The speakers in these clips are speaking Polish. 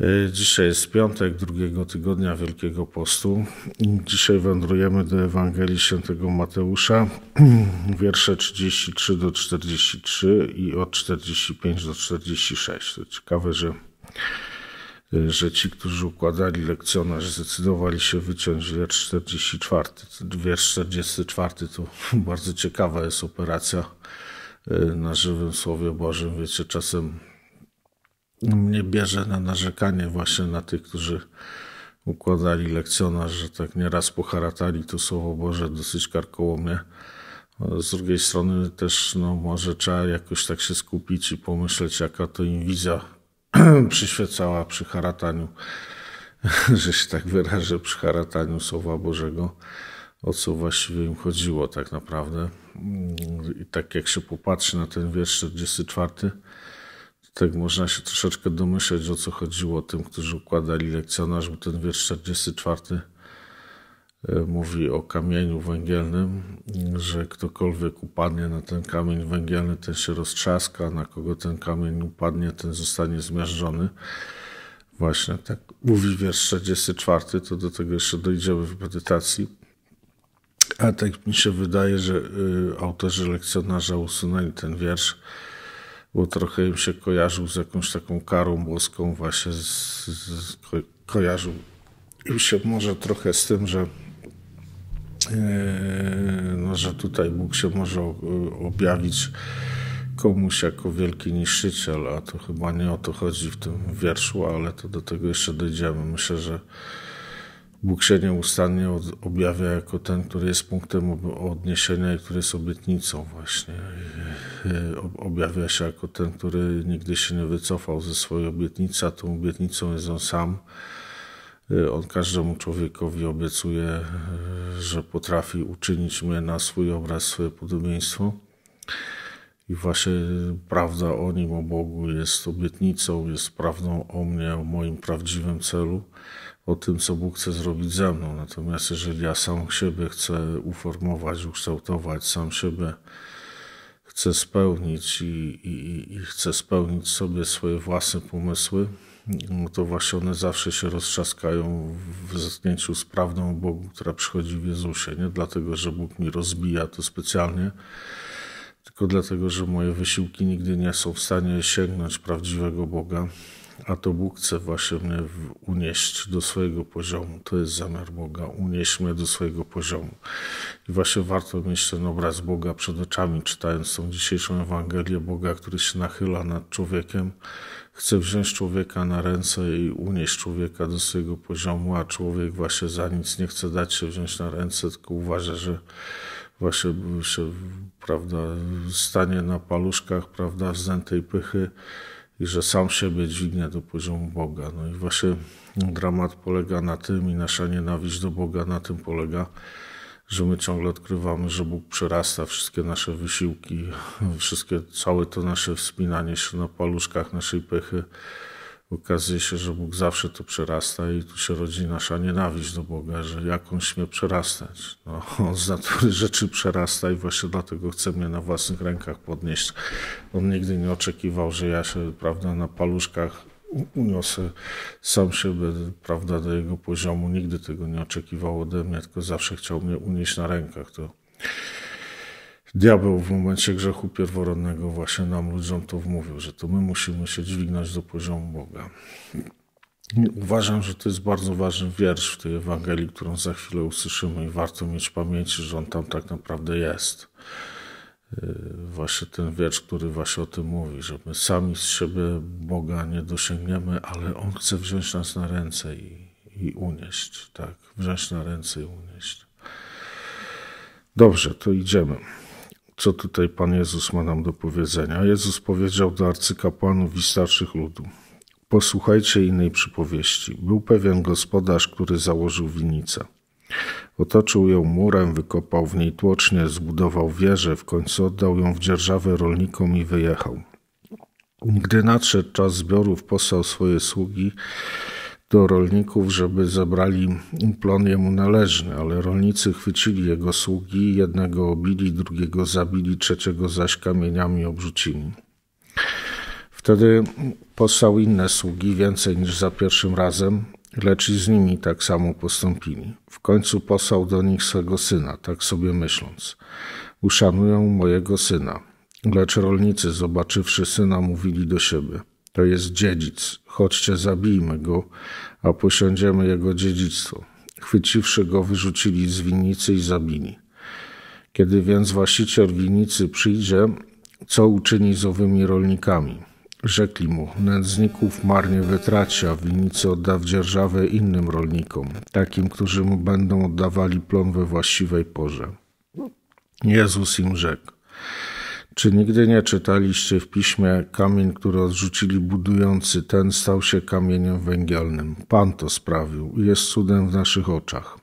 Y, dzisiaj jest piątek drugiego tygodnia Wielkiego Postu. Dzisiaj wędrujemy do Ewangelii Świętego Mateusza, wiersze 33 do 43 i od 45 do 46. To ciekawe, że, y, że ci, którzy układali lekcjonarz, zdecydowali się wyciąć wiersz 44. Wiersz 44 to bardzo ciekawa jest operacja y, na żywym Słowie Bożym. Wiecie, czasem mnie bierze na narzekanie właśnie na tych, którzy układali lekcjonarz, że tak nieraz poharatali to Słowo Boże dosyć karkołomnie. Z drugiej strony też no, może trzeba jakoś tak się skupić i pomyśleć, jaka to im wizja przyświecała przy harataniu, że się tak wyrażę, przy harataniu Słowa Bożego, o co właściwie im chodziło tak naprawdę. I tak jak się popatrzy na ten wiersz 44, tak, można się troszeczkę domyśleć, o co chodziło tym, którzy układali lekcjonarz, bo ten wiersz 44 e, mówi o kamieniu węgielnym, że ktokolwiek upadnie na ten kamień węgielny, ten się roztrzaska, na kogo ten kamień upadnie, ten zostanie zmiażdżony. Właśnie tak mówi wiersz 44, to do tego jeszcze dojdziemy w medytacji. A tak mi się wydaje, że e, autorzy lekcjonarza usunęli ten wiersz bo trochę im się kojarzył z jakąś taką karą boską, właśnie z, z, ko, kojarzył im się może trochę z tym, że, yy, no, że tutaj Bóg się może objawić komuś jako wielki niszczyciel, a to chyba nie o to chodzi w tym wierszu, ale to do tego jeszcze dojdziemy. Myślę, że Bóg się nieustannie objawia jako ten, który jest punktem odniesienia i który jest obietnicą właśnie. E, objawia się jako ten, który nigdy się nie wycofał ze swojej obietnicy, a tą obietnicą jest On sam. E, on każdemu człowiekowi obiecuje, e, że potrafi uczynić mnie na swój obraz, swoje podobieństwo. I właśnie prawda o Nim, o Bogu jest obietnicą, jest prawdą o mnie, o moim prawdziwym celu o tym, co Bóg chce zrobić ze mną. Natomiast jeżeli ja sam siebie chcę uformować, ukształtować, sam siebie chcę spełnić i, i, i chcę spełnić sobie swoje własne pomysły, no to właśnie one zawsze się roztrzaskają w zetknięciu z prawdą o Bogu, która przychodzi w Jezusie. Nie dlatego, że Bóg mi rozbija to specjalnie, tylko dlatego, że moje wysiłki nigdy nie są w stanie sięgnąć prawdziwego Boga, a to Bóg chce właśnie mnie unieść do swojego poziomu. To jest zamiar Boga, unieść mnie do swojego poziomu. I właśnie warto mieć ten obraz Boga przed oczami, czytając tą dzisiejszą Ewangelię Boga, który się nachyla nad człowiekiem, chce wziąć człowieka na ręce i unieść człowieka do swojego poziomu, a człowiek właśnie za nic nie chce dać się wziąć na ręce, tylko uważa, że właśnie się, prawda, stanie na paluszkach, prawda, wzdętej pychy, i że sam siebie dźwignie do poziomu Boga. No i właśnie dramat polega na tym i nasza nienawiść do Boga na tym polega, że my ciągle odkrywamy, że Bóg przerasta wszystkie nasze wysiłki, wszystkie, całe to nasze wspinanie się na paluszkach naszej pechy, okazuje się, że Bóg zawsze to przerasta i tu się rodzi nasza nienawiść do Boga, że jak On śmie przerastać. No, on z natury rzeczy przerasta i właśnie dlatego chce mnie na własnych rękach podnieść. On nigdy nie oczekiwał, że ja się prawda, na paluszkach uniosę sam siebie prawda, do jego poziomu. Nigdy tego nie oczekiwał ode mnie, tylko zawsze chciał mnie unieść na rękach. To diabeł w momencie grzechu pierworodnego właśnie nam ludziom to wmówił, że to my musimy się dźwignąć do poziomu Boga. Uważam, że to jest bardzo ważny wiersz w tej Ewangelii, którą za chwilę usłyszymy i warto mieć w pamięci, że on tam tak naprawdę jest. Yy, właśnie ten wiersz, który właśnie o tym mówi, że my sami z siebie Boga nie dosięgniemy, ale On chce wziąć nas na ręce i, i unieść, tak, wziąć na ręce i unieść. Dobrze, to idziemy co tutaj Pan Jezus ma nam do powiedzenia. Jezus powiedział do arcykapłanów i starszych ludu: Posłuchajcie innej przypowieści. Był pewien gospodarz, który założył winnicę. Otoczył ją murem, wykopał w niej tłocznie, zbudował wieżę, w końcu oddał ją w dzierżawę rolnikom i wyjechał. Gdy nadszedł czas zbiorów, posłał swoje sługi do rolników, żeby zebrali plon jemu należny, ale rolnicy chwycili jego sługi, jednego obili, drugiego zabili, trzeciego zaś kamieniami obrzucili. Wtedy posłał inne sługi, więcej niż za pierwszym razem, lecz i z nimi tak samo postąpili. W końcu posłał do nich swego syna, tak sobie myśląc. Uszanują mojego syna. Lecz rolnicy, zobaczywszy syna, mówili do siebie: To jest dziedzic, chodźcie, zabijmy go, a posiądziemy jego dziedzictwo. Chwyciwszy go, wyrzucili z winnicy i zabili. Kiedy więc właściciel winnicy przyjdzie, co uczyni z owymi rolnikami? Rzekli mu, nędzników marnie a winnicy odda w dzierżawę innym rolnikom, takim, którzy mu będą oddawali plon we właściwej porze. Jezus im rzekł, czy nigdy nie czytaliście w piśmie, kamień, który odrzucili budujący, ten stał się kamieniem węgielnym? Pan to sprawił i jest cudem w naszych oczach.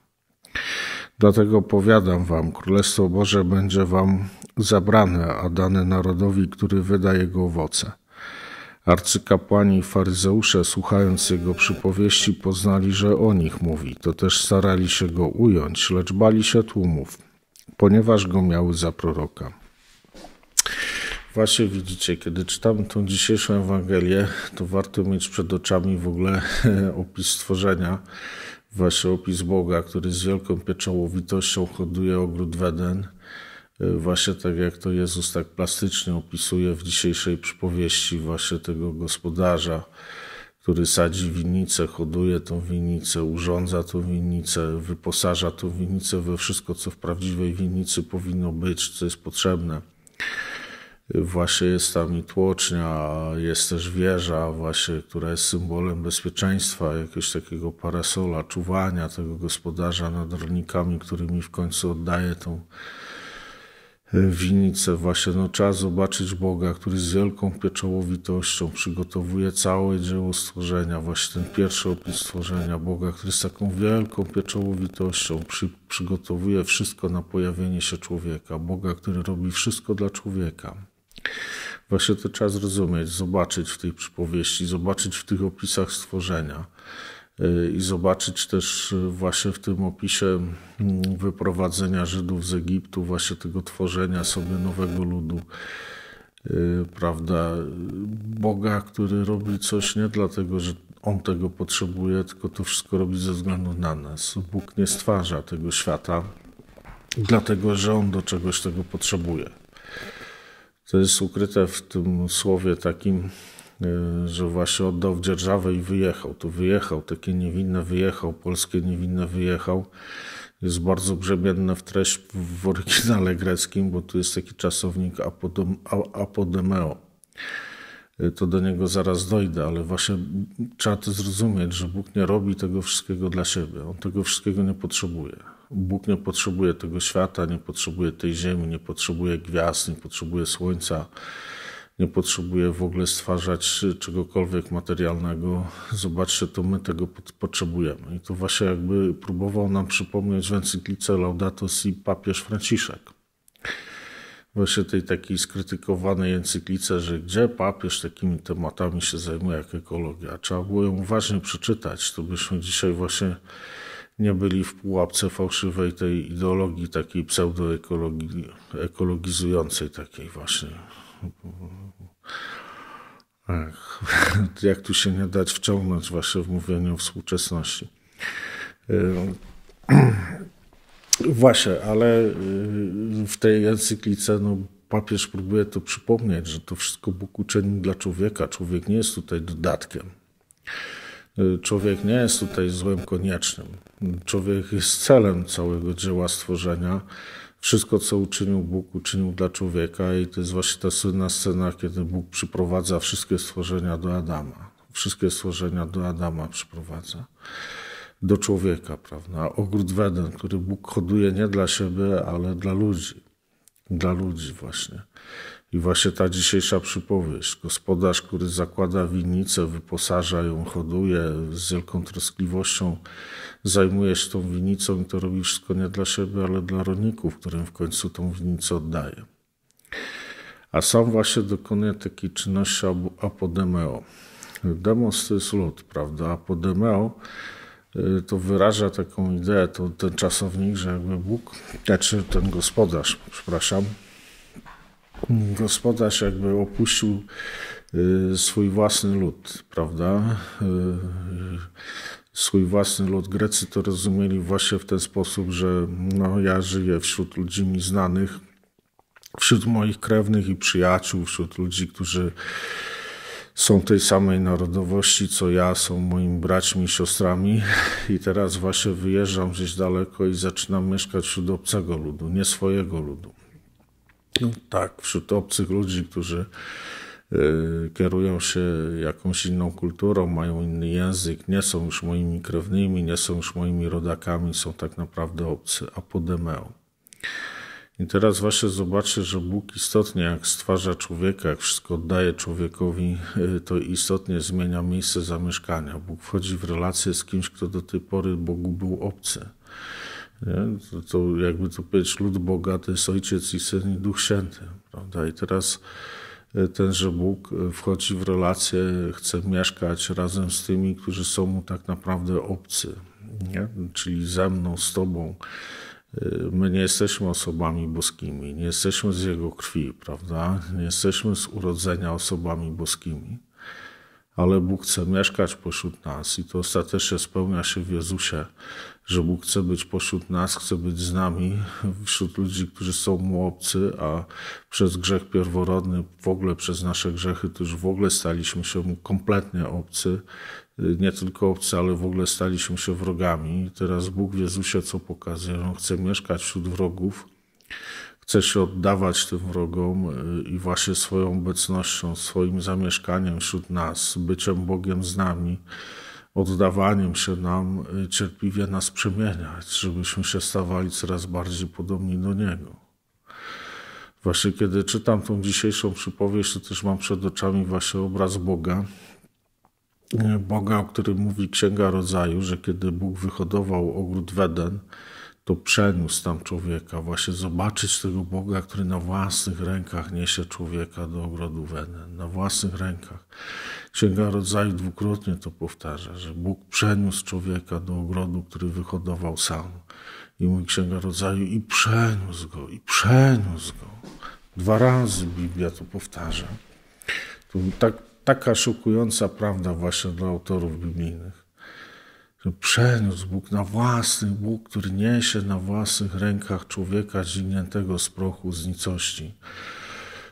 Dlatego powiadam wam, Królestwo Boże będzie wam zabrane, a dane narodowi, który wyda jego owoce. Arcykapłani i faryzeusze, słuchając jego przypowieści, poznali, że o nich mówi. To też starali się go ująć, lecz bali się tłumów, ponieważ go miały za proroka. Właśnie widzicie, kiedy czytamy tą dzisiejszą Ewangelię, to warto mieć przed oczami w ogóle opis stworzenia, właśnie opis Boga, który z wielką pieczołowitością hoduje ogród Weden, e, właśnie tak jak to Jezus tak plastycznie opisuje w dzisiejszej przypowieści właśnie tego gospodarza, który sadzi winnicę, hoduje tą winnicę, urządza tą winnicę, wyposaża tą winnicę we wszystko, co w prawdziwej winnicy powinno być, co jest potrzebne. Właśnie jest tam i tłocznia, jest też wieża właśnie, która jest symbolem bezpieczeństwa, jakiegoś takiego parasola, czuwania tego gospodarza nad rolnikami, którymi w końcu oddaje tą e, winnicę. Właśnie no, trzeba zobaczyć Boga, który z wielką pieczołowitością przygotowuje całe dzieło stworzenia, właśnie ten pierwszy opis stworzenia Boga, który z taką wielką pieczołowitością przy, przygotowuje wszystko na pojawienie się człowieka. Boga, który robi wszystko dla człowieka. Właśnie to trzeba zrozumieć, zobaczyć w tej przypowieści, zobaczyć w tych opisach stworzenia y, i zobaczyć też y, właśnie w tym opisie mm, wyprowadzenia Żydów z Egiptu, właśnie tego tworzenia sobie nowego ludu, y, prawda, Boga, który robi coś nie dlatego, że On tego potrzebuje, tylko to wszystko robi ze względu na nas. Bóg nie stwarza tego świata, dlatego że On do czegoś tego potrzebuje. To jest ukryte w tym słowie takim, e, że właśnie oddał w dzierżawę i wyjechał. To wyjechał, takie niewinne wyjechał, polskie niewinne wyjechał. Jest bardzo brzemienne w treść w oryginale greckim, bo tu jest taki czasownik apodemeo. E, to do niego zaraz dojdę, ale właśnie trzeba to zrozumieć, że Bóg nie robi tego wszystkiego dla siebie. On tego wszystkiego nie potrzebuje Bóg nie potrzebuje tego świata, nie potrzebuje tej ziemi, nie potrzebuje gwiazd, nie potrzebuje słońca, nie potrzebuje w ogóle stwarzać czegokolwiek materialnego. Zobaczcie, to my tego potrzebujemy. I to właśnie jakby próbował nam przypomnieć w encyklice Laudato Si papież Franciszek właśnie tej takiej skrytykowanej encyklice, że gdzie papież takimi tematami się zajmuje jak ekologia. Trzeba było ją uważnie przeczytać. To byśmy dzisiaj właśnie nie byli w pułapce fałszywej tej ideologii takiej pseudoekologizującej takiej właśnie. Ech, tak. jak tu się nie dać wciągnąć właśnie w mówienie o współczesności. Właśnie, ale y, w tej encyklice no, papież próbuje to przypomnieć, że to wszystko Bóg uczynił dla człowieka. Człowiek nie jest tutaj dodatkiem. Y, człowiek nie jest tutaj złem koniecznym. Człowiek jest celem całego dzieła stworzenia. Wszystko, co uczynił Bóg, uczynił dla człowieka, i to jest właśnie ta słynna scena, kiedy Bóg przyprowadza wszystkie stworzenia do Adama. Wszystkie stworzenia do Adama przyprowadza do człowieka, prawda? Ogród Weden, który Bóg hoduje nie dla siebie, ale dla ludzi. Dla ludzi właśnie. I właśnie ta dzisiejsza przypowieść. Gospodarz, który zakłada winnicę, wyposaża ją, hoduje z wielką troskliwością, zajmuje się tą winnicą i to robi wszystko nie dla siebie, ale dla rolników, którym w końcu tą winnicę oddaje. A sam właśnie dokonuje takiej czynności apodemeo. Demos to jest lud, prawda? Apodemeo y, to wyraża taką ideę, to ten czasownik, że jakby Bóg, znaczy ten gospodarz, przepraszam, gospodarz jakby opuścił y, swój własny lud, prawda? Y, swój własny lud. Grecy to rozumieli właśnie w ten sposób, że no, ja żyję wśród ludzi mi znanych, wśród moich krewnych i przyjaciół, wśród ludzi, którzy są tej samej narodowości co ja, są moimi braćmi, siostrami i teraz właśnie wyjeżdżam gdzieś daleko i zaczynam mieszkać wśród obcego ludu, nie swojego ludu. No tak, wśród obcych ludzi, którzy y, kierują się jakąś inną kulturą, mają inny język, nie są już moimi krewnymi, nie są już moimi rodakami, są tak naprawdę obcy, A apodemeo. I teraz właśnie zobaczę, że Bóg istotnie jak stwarza człowieka, jak wszystko oddaje człowiekowi, y, to istotnie zmienia miejsce zamieszkania. Bóg wchodzi w relację z kimś, kto do tej pory Bogu był obcy. Nie? To, jakby to powiedzieć, lud Boga to jest Ojciec i Syn i Duch Święty. Prawda? I teraz e, tenże Bóg e, wchodzi w relację, chce mieszkać razem z tymi, którzy są mu tak naprawdę obcy, nie? czyli ze mną, z Tobą. E, my nie jesteśmy osobami boskimi, nie jesteśmy z Jego krwi, prawda? Nie jesteśmy z urodzenia osobami boskimi ale Bóg chce mieszkać pośród nas i to ostatecznie spełnia się w Jezusie, że Bóg chce być pośród nas, chce być z nami, wśród ludzi, którzy są mu obcy, a przez grzech pierworodny, w ogóle przez nasze grzechy, to już w ogóle staliśmy się mu kompletnie obcy, nie tylko obcy, ale w ogóle staliśmy się wrogami. I teraz Bóg w Jezusie co pokazuje? On chce mieszkać wśród wrogów, chce się oddawać tym wrogom e, i właśnie swoją obecnością, swoim zamieszkaniem wśród nas, byciem Bogiem z nami, oddawaniem się nam, e, cierpliwie nas przemieniać, żebyśmy się stawali coraz bardziej podobni do Niego. Właśnie kiedy czytam tą dzisiejszą przypowieść, to też mam przed oczami właśnie obraz Boga. E, Boga, o którym mówi Księga Rodzaju, że kiedy Bóg wyhodował ogród Weden, to przeniósł tam człowieka, właśnie zobaczyć tego Boga, który na własnych rękach niesie człowieka do ogrodu Wenen, na własnych rękach. Księga Rodzaju dwukrotnie to powtarza, że Bóg przeniósł człowieka do ogrodu, który wyhodował sam. I mówi Księga Rodzaju i przeniósł go, i przeniósł go. Dwa razy Biblia to powtarza. To tak, taka szokująca prawda właśnie dla autorów biblijnych przeniósł Bóg na własny Bóg, który niesie na własnych rękach człowieka ziniętego z prochu, z nicości.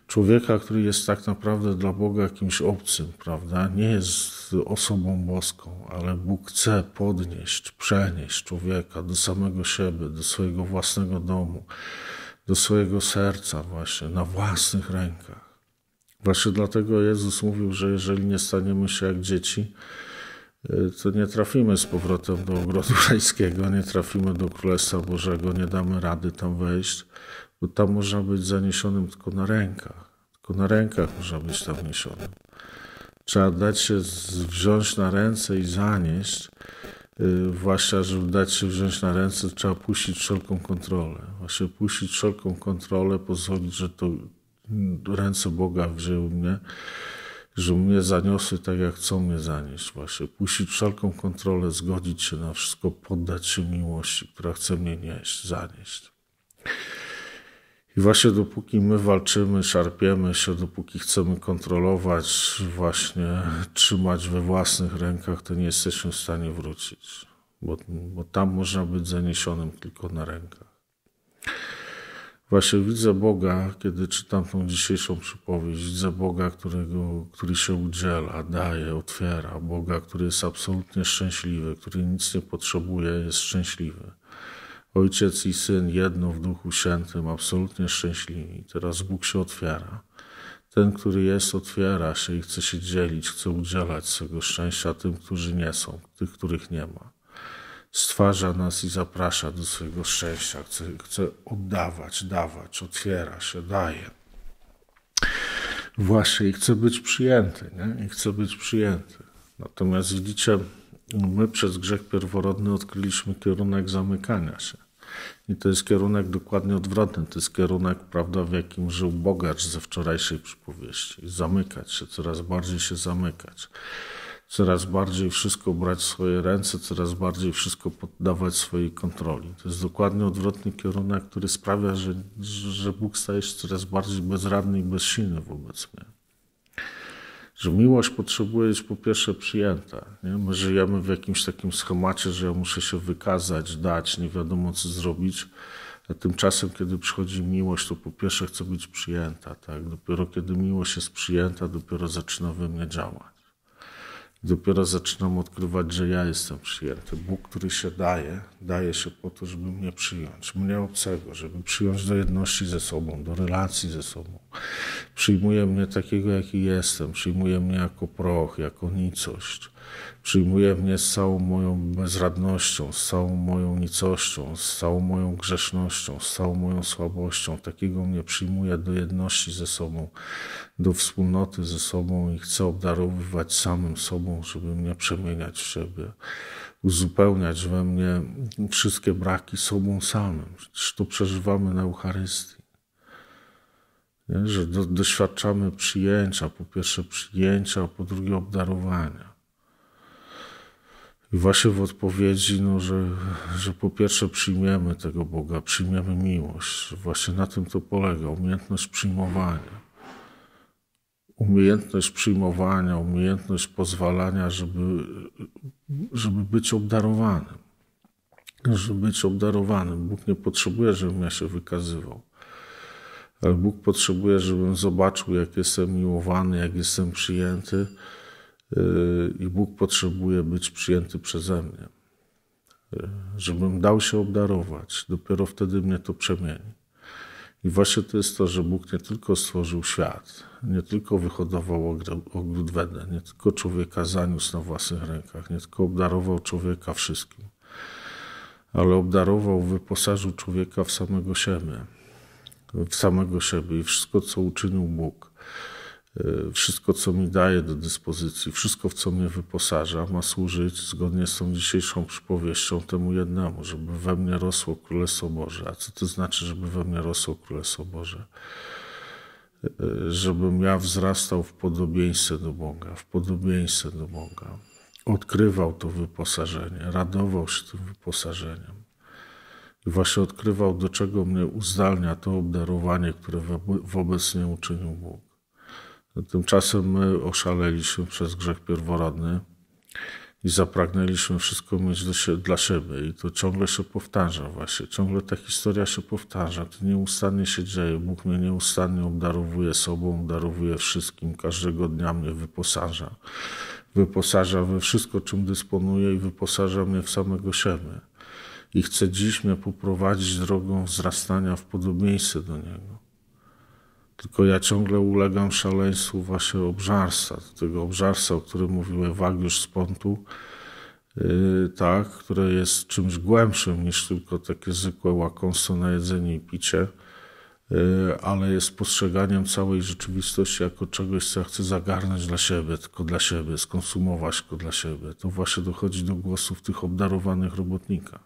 Człowieka, który jest tak naprawdę dla Boga jakimś obcym, prawda? Nie jest osobą boską, ale Bóg chce podnieść, przenieść człowieka do samego siebie, do swojego własnego domu, do swojego serca, właśnie na własnych rękach. Właśnie dlatego Jezus mówił, że jeżeli nie staniemy się jak dzieci, E, to nie trafimy z powrotem do ogrodu rajskiego, nie trafimy do Królestwa Bożego, nie damy rady tam wejść, bo tam można być zaniesionym tylko na rękach. Tylko na rękach można być tam niesionym. Trzeba dać się wziąć na ręce i zanieść. E, właśnie, żeby dać się wziąć na ręce, trzeba puścić wszelką kontrolę. Właśnie puścić wszelką kontrolę, pozwolić, że to ręce Boga wzięły mnie że mnie zaniosły tak, jak chcą mnie zanieść. Właśnie puścić wszelką kontrolę, zgodzić się na wszystko, poddać się miłości, która chce mnie nieść, zanieść. I właśnie dopóki my walczymy, szarpiemy się, dopóki chcemy kontrolować, właśnie trzymać we własnych rękach, to nie jesteśmy w stanie wrócić, bo, bo tam można być zaniesionym tylko na rękach. Właśnie widzę Boga, kiedy czytam tą dzisiejszą przypowieść, widzę Boga, którego, który się udziela, daje, otwiera, Boga, który jest absolutnie szczęśliwy, który nic nie potrzebuje, jest szczęśliwy. Ojciec i syn, jedno w duchu świętym, absolutnie szczęśliwi. Teraz Bóg się otwiera. Ten, który jest, otwiera się i chce się dzielić, chce udzielać swego szczęścia tym, którzy nie są, tych, których nie ma stwarza nas i zaprasza do swojego szczęścia. Chce, chce oddawać, dawać, otwiera się, daje. Właśnie i chce być przyjęty, nie? I chce być przyjęty. Natomiast widzicie, my przez grzech pierworodny odkryliśmy kierunek zamykania się. I to jest kierunek dokładnie odwrotny. To jest kierunek, prawda, w jakim żył bogacz ze wczorajszej przypowieści. Zamykać się, coraz bardziej się zamykać coraz bardziej wszystko brać w swoje ręce, coraz bardziej wszystko poddawać swojej kontroli. To jest dokładnie odwrotny kierunek, który sprawia, że, że Bóg staje się coraz bardziej bezradny i bezsilny wobec mnie. Że miłość potrzebuje być po pierwsze przyjęta. Nie? My żyjemy w jakimś takim schemacie, że ja muszę się wykazać, dać, nie wiadomo co zrobić. A tymczasem, kiedy przychodzi miłość, to po pierwsze chce być przyjęta. Tak? Dopiero kiedy miłość jest przyjęta, dopiero zaczyna we mnie działać. Dopiero zaczynam odkrywać, że ja jestem przyjęty. Bóg, który się daje, daje się po to, żeby mnie przyjąć, mnie obcego, żeby przyjąć do jedności ze sobą, do relacji ze sobą. Przyjmuje mnie takiego, jaki jestem, przyjmuje mnie jako proch, jako nicość przyjmuje mnie z całą moją bezradnością, z całą moją nicością, z całą moją grzesznością, z całą moją słabością. Takiego mnie przyjmuje do jedności ze sobą, do wspólnoty ze sobą i chce obdarowywać samym sobą, żeby mnie przemieniać w siebie, uzupełniać we mnie wszystkie braki sobą samym. Przecież to przeżywamy na Eucharystii że do, doświadczamy przyjęcia, po pierwsze przyjęcia, po drugie obdarowania. I właśnie w odpowiedzi, no, że, że po pierwsze przyjmiemy tego Boga, przyjmiemy miłość. Właśnie na tym to polega, umiejętność przyjmowania. Umiejętność przyjmowania, umiejętność pozwalania, żeby, żeby być obdarowanym. Żeby być obdarowanym. Bóg nie potrzebuje, żebym ja się wykazywał. Ale Bóg potrzebuje, żebym zobaczył, jak jestem miłowany, jak jestem przyjęty i Bóg potrzebuje być przyjęty przeze mnie, żebym dał się obdarować. Dopiero wtedy mnie to przemieni. I właśnie to jest to, że Bóg nie tylko stworzył świat, nie tylko wyhodował ogród Wedę, nie tylko człowieka zaniósł na własnych rękach, nie tylko obdarował człowieka wszystkim, ale obdarował, wyposażył człowieka w samego siebie, w samego siebie i wszystko, co uczynił Bóg E, wszystko, co mi daje do dyspozycji, wszystko, w co mnie wyposaża, ma służyć zgodnie z tą dzisiejszą przypowieścią temu jednemu, żeby we mnie rosło Królestwo Boże. A co to znaczy, żeby we mnie rosło Królestwo Boże? E, żebym ja wzrastał w podobieństwie do Boga, w podobieństwie do Boga. Odkrywał to wyposażenie, radował się tym wyposażeniem. I właśnie odkrywał, do czego mnie uzdalnia to obdarowanie, które wobec mnie uczynił Bóg. Tymczasem my oszaleliśmy przez grzech pierworodny i zapragnęliśmy wszystko mieć dla siebie. I to ciągle się powtarza właśnie, ciągle ta historia się powtarza. To nieustannie się dzieje. Bóg mnie nieustannie obdarowuje sobą, obdarowuje wszystkim. Każdego dnia mnie wyposaża. Wyposaża we wszystko, czym dysponuje i wyposaża mnie w samego siebie. I chce dziś mnie poprowadzić drogą wzrastania w podobieństwie do Niego. Tylko ja ciągle ulegam szaleństwu właśnie obżarstwa, tego obżarstwa, o którym mówił Ewagiusz z Pontu, y, tak, które jest czymś głębszym niż tylko takie zwykłe łakomstwo na jedzenie i picie, y, ale jest postrzeganiem całej rzeczywistości jako czegoś, co ja chcę zagarnąć dla siebie, tylko dla siebie, skonsumować tylko dla siebie. To właśnie dochodzi do głosów tych obdarowanych robotnika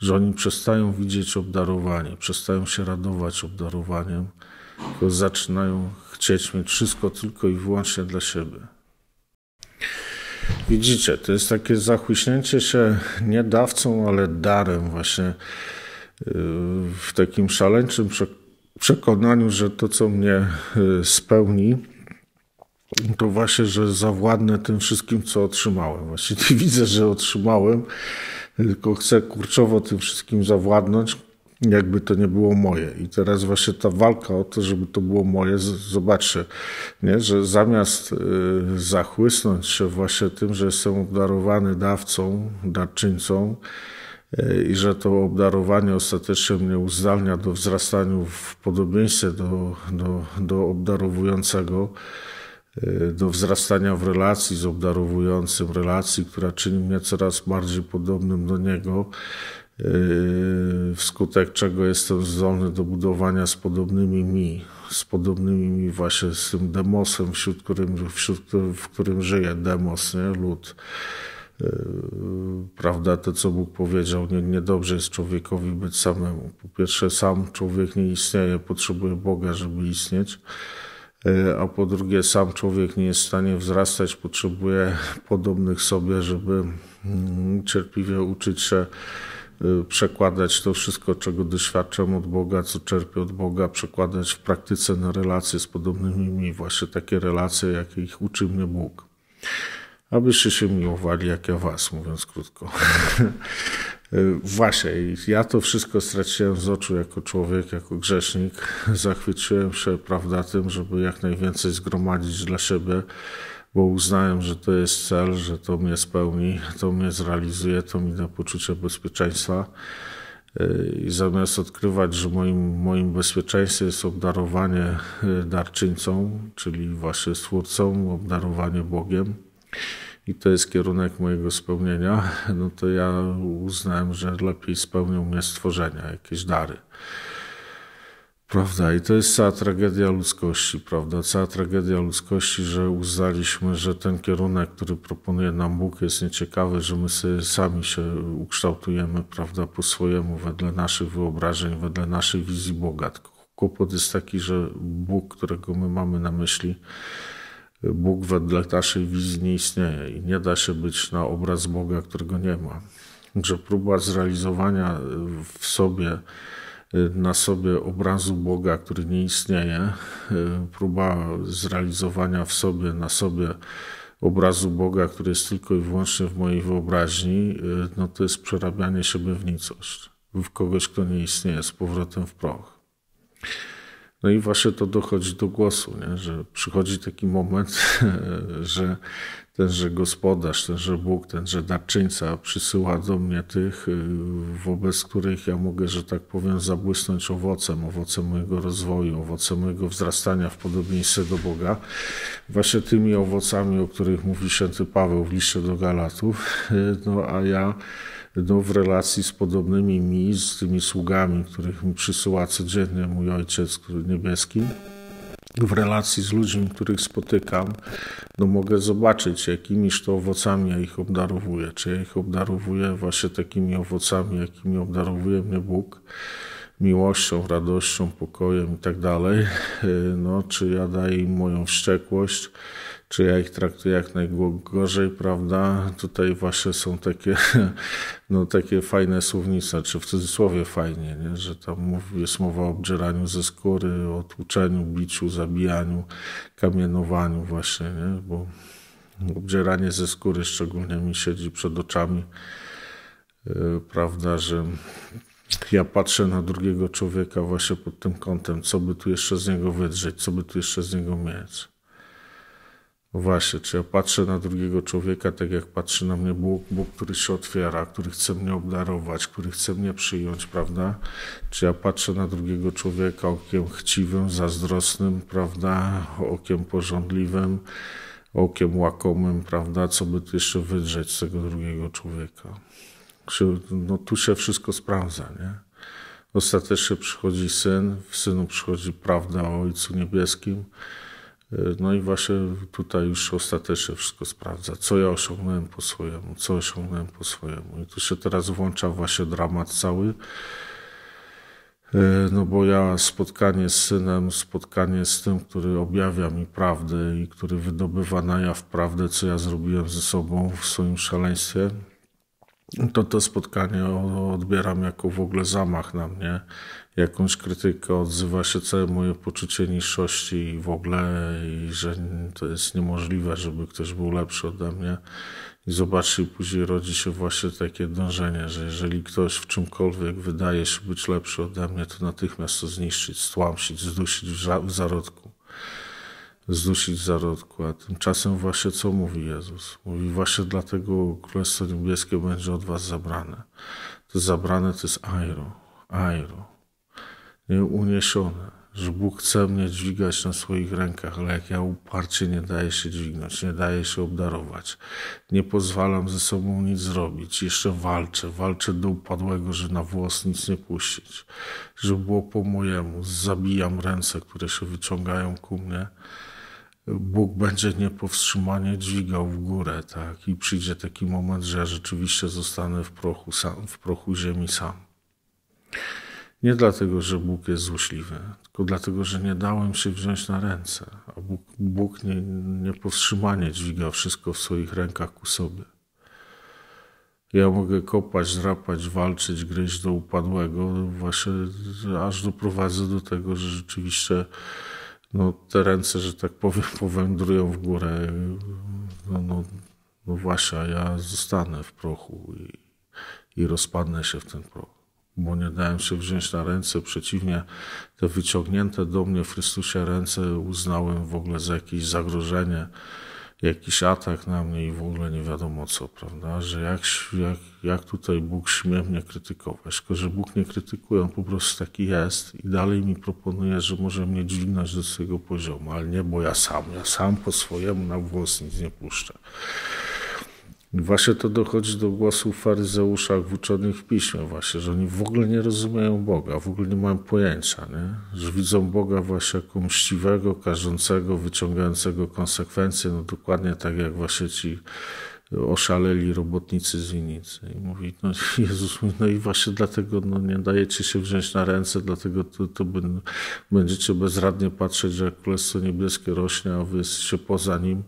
że oni przestają widzieć obdarowanie, przestają się radować obdarowaniem, tylko zaczynają chcieć mieć wszystko tylko i wyłącznie dla siebie. Widzicie, to jest takie zachłyśnięcie się nie dawcą, ale darem, właśnie y, w takim szaleńczym przekonaniu, że to, co mnie y, spełni, to właśnie, że zawładnę tym wszystkim, co otrzymałem. Właśnie widzę, że otrzymałem, tylko chcę kurczowo tym wszystkim zawładnąć, jakby to nie było moje. I teraz właśnie ta walka o to, żeby to było moje, zobaczę, nie? że zamiast y, zachłysnąć się właśnie tym, że jestem obdarowany dawcą, darczyńcą, y, i że to obdarowanie ostatecznie mnie uzdalnia do wzrastania w podobieństwie do, do, do obdarowującego, Y, do wzrastania w relacji z obdarowującym, relacji, która czyni mnie coraz bardziej podobnym do niego, y, wskutek czego jestem zdolny do budowania z podobnymi mi, z podobnymi mi właśnie z tym demosem, wśród którym, wśród, w którym żyje demos, nie? lud. Y, prawda, to co Bóg powiedział, nie, niedobrze jest człowiekowi być samemu. Po pierwsze, sam człowiek nie istnieje, potrzebuje Boga, żeby istnieć. E, a po drugie sam człowiek nie jest w stanie wzrastać, potrzebuje podobnych sobie, żeby mm, cierpliwie uczyć się e, przekładać to wszystko, czego doświadczam od Boga, co czerpię od Boga, przekładać w praktyce na relacje z podobnymi mi, właśnie takie relacje, jakich uczy mnie Bóg. Abyście się miłowali, jak ja was, mówiąc krótko. Y, właśnie, ja to wszystko straciłem z oczu jako człowiek, jako grzesznik. Zachwyciłem się, prawda, tym, żeby jak najwięcej zgromadzić dla siebie, bo uznałem, że to jest cel, że to mnie spełni, to mnie zrealizuje, to mi da poczucie bezpieczeństwa. Y, I zamiast odkrywać, że moim, moim bezpieczeństwem jest obdarowanie y, darczyńcą, czyli właśnie stwórcą, obdarowanie Bogiem, i to jest kierunek mojego spełnienia, no to ja uznałem, że lepiej spełnią mnie stworzenia, jakieś dary. Prawda, i to jest cała tragedia ludzkości, prawda? Cała tragedia ludzkości, że uznaliśmy, że ten kierunek, który proponuje nam Bóg, jest nieciekawy, że my sobie sami się ukształtujemy, prawda, po swojemu, wedle naszych wyobrażeń, wedle naszej wizji Boga. kłopot jest taki, że Bóg, którego my mamy na myśli, Bóg wedle naszej wizji nie istnieje i nie da się być na obraz Boga, którego nie ma. Że próba zrealizowania w sobie, na sobie obrazu Boga, który nie istnieje, próba zrealizowania w sobie, na sobie obrazu Boga, który jest tylko i wyłącznie w mojej wyobraźni, no to jest przerabianie siebie w nicość, w kogoś, kto nie istnieje, z powrotem w proch. No i właśnie to dochodzi do głosu, nie? że przychodzi taki moment, że tenże gospodarz, tenże Bóg, tenże darczyńca przysyła do mnie tych, y, wobec których ja mogę, że tak powiem, zabłysnąć owocem, owocem mojego rozwoju, owocem mojego wzrastania w podobieństwie do Boga. Właśnie tymi owocami, o których mówi święty Paweł w liście do Galatów, no a ja no, w relacji z podobnymi mi, z tymi sługami, których mi przysyła codziennie mój Ojciec Niebieski, w relacji z ludźmi, których spotykam, no mogę zobaczyć, jakimiż to owocami ja ich obdarowuję. Czy ja ich obdarowuję właśnie takimi owocami, jakimi obdarowuje mnie Bóg, miłością, radością, pokojem i tak dalej. No, czy ja daję im moją wściekłość, czy ja ich traktuję jak najgorzej, prawda? Tutaj właśnie są takie, no, takie fajne słownice, czy w cudzysłowie fajnie, nie? że tam jest mowa o obdzieraniu ze skóry, o tłuczeniu, biciu, zabijaniu, kamienowaniu właśnie, nie? bo obdzieranie ze skóry szczególnie mi siedzi przed oczami, e, prawda, że ja patrzę na drugiego człowieka właśnie pod tym kątem, co by tu jeszcze z niego wydrzeć, co by tu jeszcze z niego mieć. No właśnie, czy ja patrzę na drugiego człowieka tak jak patrzy na mnie Bóg, Bóg, który się otwiera, który chce mnie obdarować, który chce mnie przyjąć, prawda? Czy ja patrzę na drugiego człowieka okiem chciwym, zazdrosnym, prawda? Okiem pożądliwym, okiem łakomym, prawda? Co by tu jeszcze wydrzeć z tego drugiego człowieka? Czy, no tu się wszystko sprawdza, nie? Ostatecznie przychodzi syn, w synu przychodzi prawda o Ojcu Niebieskim Y, no i właśnie tutaj już ostatecznie wszystko sprawdza, co ja osiągnąłem po swojemu, co osiągnąłem po swojemu. I tu się teraz włącza właśnie dramat cały. Y, no bo ja spotkanie z synem, spotkanie z tym, który objawia mi prawdę i który wydobywa na jaw prawdę, co ja zrobiłem ze sobą w swoim szaleństwie, to to spotkanie odbieram jako w ogóle zamach na mnie jakąś krytykę, odzywa się całe moje poczucie niższości i w ogóle, i że to jest niemożliwe, żeby ktoś był lepszy ode mnie. I zobaczy, później rodzi się właśnie takie dążenie, że jeżeli ktoś w czymkolwiek wydaje się być lepszy ode mnie, to natychmiast to zniszczyć, stłamsić, zdusić w zarodku zdusić w zarodku, a tymczasem właśnie co mówi Jezus? Mówi właśnie dlatego Królestwo Niebieskie będzie od was zabrane. To zabrane to jest airo, airo. Y, uniesione, że Bóg chce mnie dźwigać na swoich rękach, ale jak ja uparcie nie daję się dźwignąć, nie daję się obdarować, nie pozwalam ze sobą nic zrobić, jeszcze walczę, walczę do upadłego, że na włos nic nie puścić, że było po mojemu, zabijam ręce, które się wyciągają ku mnie, Bóg będzie niepowstrzymanie dźwigał w górę, tak? I przyjdzie taki moment, że ja rzeczywiście zostanę w prochu, sam, w prochu ziemi sam. Nie dlatego, że Bóg jest złośliwy, tylko dlatego, że nie dałem się wziąć na ręce, a Bóg, Bóg nie, niepowstrzymanie dźwiga wszystko w swoich rękach ku sobie. Ja mogę kopać, drapać, walczyć, gryźć do upadłego, właśnie aż doprowadzę do tego, że rzeczywiście no, te ręce, że tak powiem, powędrują w górę. No, no, no właśnie, a ja zostanę w prochu i, i rozpadnę się w ten proch bo nie dałem się wziąć na ręce. Przeciwnie, te wyciągnięte do mnie w Chrystusie ręce uznałem w ogóle za jakieś zagrożenie, jakiś atak na mnie i w ogóle nie wiadomo co, prawda? Że jak, jak, jak tutaj Bóg śmie mnie krytykować? Tylko, że Bóg nie krytykuje, on po prostu taki jest i dalej mi proponuje, że może mnie dźwignąć do swojego poziomu, ale nie, bo ja sam, ja sam po swojemu na włos nic nie puszczę. Właśnie to dochodzi do głosu faryzeuszach w uczonych piśmie właśnie, że oni w ogóle nie rozumieją Boga, w ogóle nie mają pojęcia, nie? że widzą Boga właśnie jako mściwego, karzącego, wyciągającego konsekwencje, no dokładnie tak jak właśnie ci oszaleli robotnicy z winnicy. I mówi, no Jezus, mówi, no i właśnie dlatego no, nie dajecie się wziąć na ręce, dlatego to, to będziecie bezradnie patrzeć, że Królestwo Niebieskie rośnie, a wy jesteście poza nim,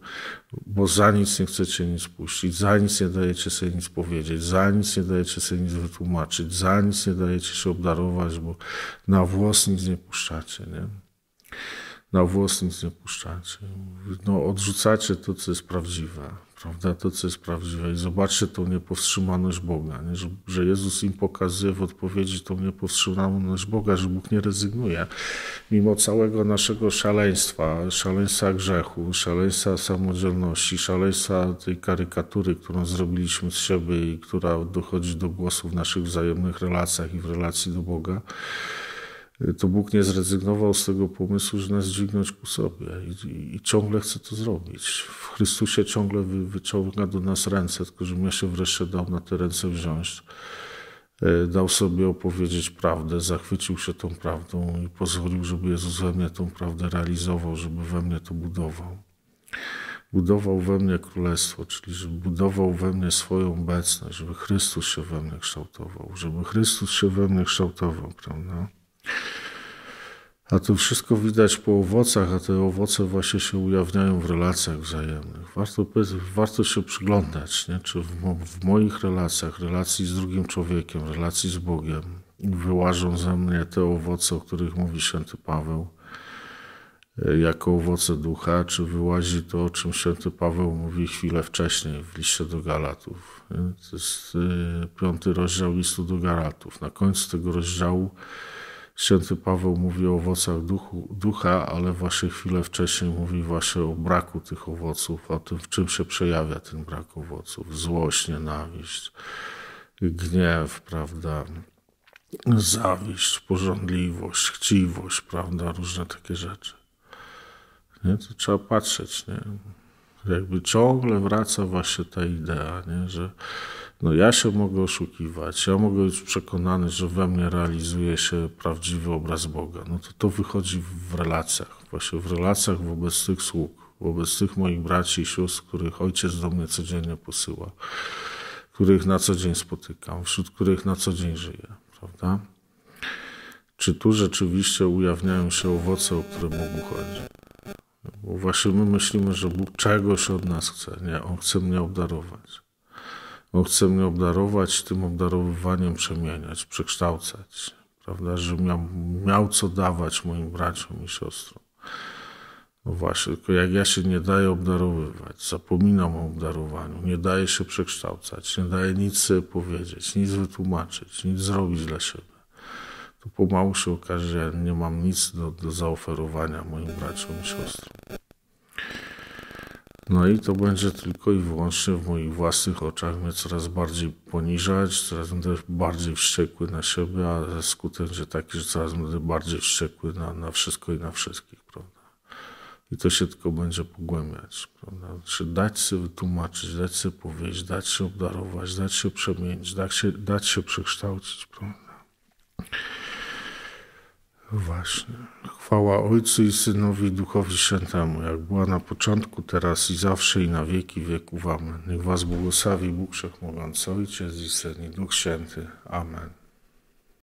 bo za nic nie chcecie nic puścić, za nic nie dajecie sobie nic powiedzieć, za nic nie dajecie sobie nic wytłumaczyć, za nic nie dajecie się obdarować, bo na włos nic nie puszczacie, nie? Na włos nic nie puszczacie. No, odrzucacie to, co jest prawdziwe prawda, to co jest prawdziwe. I zobaczcie tą niepowstrzymaność Boga, nie? że, że Jezus im pokazuje w odpowiedzi tą niepowstrzymaność Boga, że Bóg nie rezygnuje. Mimo całego naszego szaleństwa, szaleństwa grzechu, szaleństwa samodzielności, szaleństwa tej karykatury, którą zrobiliśmy z siebie i która dochodzi do głosu w naszych wzajemnych relacjach i w relacji do Boga, to Bóg nie zrezygnował z tego pomysłu, że nas dźwignąć ku sobie I, i, ciągle chce to zrobić. W Chrystusie ciągle wy, wyciąga do nas ręce, tylko żebym ja się wreszcie dał na te ręce wziąć. E, dał sobie opowiedzieć prawdę, zachwycił się tą prawdą i pozwolił, żeby Jezus we mnie tą prawdę realizował, żeby we mnie to budował. Budował we mnie królestwo, czyli żeby budował we mnie swoją obecność, żeby Chrystus się we mnie kształtował, żeby Chrystus się we mnie kształtował, prawda? A to wszystko widać po owocach, a te owoce właśnie się ujawniają w relacjach wzajemnych. Warto, warto się przyglądać, nie? czy w, w moich relacjach, relacji z drugim człowiekiem, relacji z Bogiem, wyłażą ze mnie te owoce, o których mówi święty Paweł, e, jako owoce ducha, czy wyłazi to, o czym święty Paweł mówi chwilę wcześniej w liście do Galatów. To jest e, piąty rozdział listu do Galatów. Na końcu tego rozdziału Święty Paweł mówi o owocach duchu, ducha, ale właśnie chwilę wcześniej mówi właśnie o braku tych owoców, o tym, w czym się przejawia ten brak owoców. Złość, nienawiść, gniew, prawda, zawiść, pożądliwość, chciwość, prawda, różne takie rzeczy. Nie? To trzeba patrzeć, nie? Jakby ciągle wraca właśnie ta idea, nie? że no ja się mogę oszukiwać, ja mogę być przekonany, że we mnie realizuje się prawdziwy obraz Boga. No to to wychodzi w relacjach, właśnie w relacjach wobec tych sług, wobec tych moich braci i sióstr, których ojciec do mnie codziennie posyła, których na co dzień spotykam, wśród których na co dzień żyję, prawda? Czy tu rzeczywiście ujawniają się owoce, o które Bogu chodzi? Bo właśnie my myślimy, że Bóg czegoś od nas chce. Nie, On chce mnie obdarować bo chce mnie obdarować, tym obdarowywaniem przemieniać, przekształcać, prawda, że miał, miał co dawać moim braciom i siostrom. No właśnie, tylko jak ja się nie daję obdarowywać, zapominam o obdarowaniu, nie daję się przekształcać, nie daję nic sobie powiedzieć, nic wytłumaczyć, nic zrobić dla siebie, to pomału się okaże, że ja nie mam nic do, do zaoferowania moim braciom i siostrom. No i to będzie tylko i wyłącznie w moich własnych oczach mnie coraz bardziej poniżać, coraz będę bardziej wściekły na siebie, a skutek będzie taki, że coraz będę bardziej wściekły na, na wszystko i na wszystkich, prawda? I to się tylko będzie pogłębiać, prawda? Znaczy dać się wytłumaczyć, dać się powiedzieć, dać się obdarować, dać się przemienić, dać się, dać się przekształcić, prawda? Właśnie. Chwała Ojcu i Synowi Duchowi Świętemu, jak była na początku, teraz i zawsze i na wieki wieków. Amen. Niech was błogosławi Bóg Wszechmogący, Ojciec i Syn i Duch Święty. Amen.